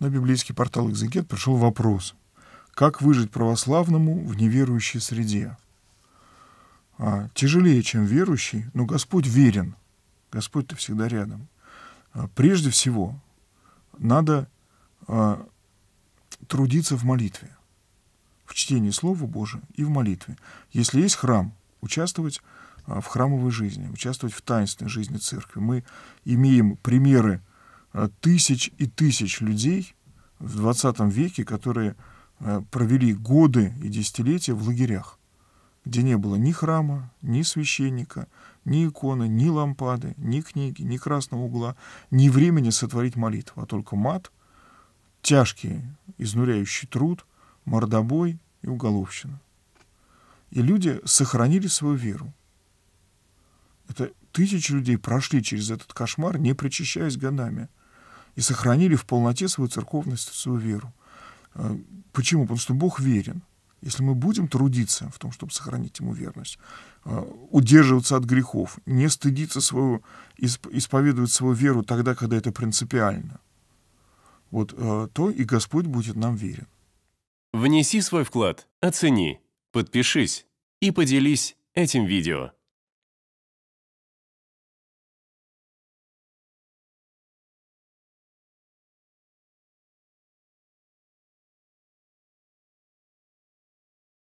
на библейский портал «Экзегет» пришел вопрос, как выжить православному в неверующей среде? А, тяжелее, чем верующий, но Господь верен. Господь-то всегда рядом. А, прежде всего, надо а, трудиться в молитве, в чтении Слова Божия и в молитве. Если есть храм, участвовать а, в храмовой жизни, участвовать в таинственной жизни церкви. Мы имеем примеры Э, тысяч и тысяч людей в 20 веке, которые э, провели годы и десятилетия в лагерях, где не было ни храма, ни священника, ни иконы, ни лампады, ни книги, ни красного угла, ни времени сотворить молитву, а только мат, тяжкий, изнуряющий труд, мордобой и уголовщина. И люди сохранили свою веру. Это тысячи людей прошли через этот кошмар, не причащаясь годами – и сохранили в полноте свою церковность, свою веру. Э, почему? Потому что Бог верен. Если мы будем трудиться в том, чтобы сохранить ему верность, э, удерживаться от грехов, не стыдиться свою, исповедовать свою веру тогда, когда это принципиально, вот э, то и Господь будет нам верен. Внеси свой вклад, оцени, подпишись и поделись этим видео.